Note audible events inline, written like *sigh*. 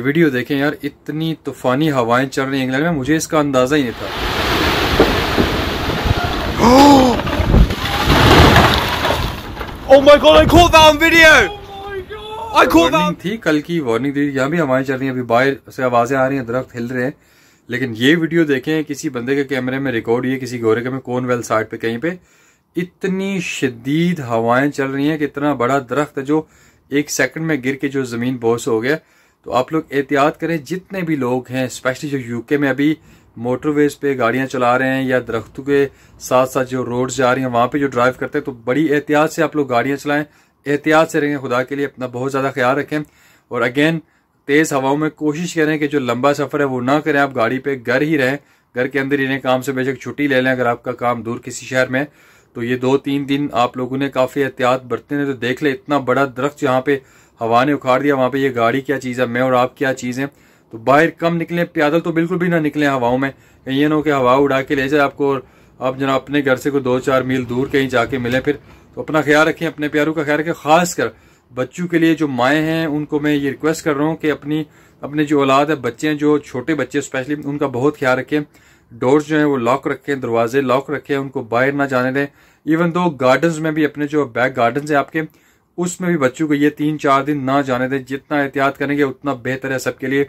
Video देखें यार इतनी तूफानी हवाएं चल रही इंग्लैंड में मुझे इसका अंदाजा ही नहीं था *gasps* oh my God, I caught that on video. Oh I caught that. थी कल की वार्निंग दी यहाँ भी हवाएं चल रही हैं अभी बाहर से आवाजें आ रही हैं दरख्त हिल रहे हैं लेकिन ये वीडियो देखें किसी बंदे के कैमरे में रिकॉर्ड ये किसी गोरे के में कोनवेल साइड पे कहीं पे इतनी शदीद हवाएं चल रही हैं कि इतना बड़ा दरख्त है जो एक सेकंड में गिर के जो जमीन बोस हो गया तो आप लोग एहतियात करें जितने भी लोग हैं स्पेशली जो यूके में अभी मोटरवेज पे गाड़ियां चला रहे हैं या दरख्तों के साथ साथ जो रोड जा रही हैं वहां पे जो ड्राइव करते हैं तो बड़ी एहतियात से आप लोग गाड़ियां चलाएं एहतियात से रहें खुदा के लिए अपना बहुत ज़्यादा ख्याल रखें और अगेन तेज़ हवाओं में कोशिश करें कि जो लंबा सफ़र है वो ना करें आप गाड़ी पर घर ही रहें घर के अंदर ही रहें काम से बेशक छुट्टी ले लें अगर आपका काम दूर किसी शहर में तो ये दो तीन दिन आप लोगों ने काफ़ी एहतियात बरतने हैं तो देख लें इतना बड़ा दरख्त यहाँ पे हवा ने उखाड़ दिया वहाँ पे ये गाड़ी क्या चीज़ है मैं और आप क्या चीज़ है तो बाहर कम निकले पैदल तो बिल्कुल भी ना निकले हवाओं में कहीं ये ना हो कि हवा उड़ा के ले जाए आपको और आप जना अपने घर से कोई दो चार मील दूर कहीं जाके मिले फिर तो अपना ख्याल रखें अपने प्यारों का ख्याल रखें खासकर बच्चों के लिए जो माएँ हैं उनको मैं ये रिक्वेस्ट कर रहा हूँ कि अपनी अपने जो औलाद है बच्चे हैं जो छोटे बच्चे स्पेशली उनका बहुत ख्याल रखें डोर्स जो हैं वो लॉक रखें दरवाजे लॉक रखें उनको बाहर ना जाने दें इवन दो गार्डन्स में भी अपने जो बैक गार्डन्स हैं आपके उसमें भी बच्चों को ये तीन चार दिन ना जाने दें जितना एहतियात करेंगे उतना बेहतर है सबके लिए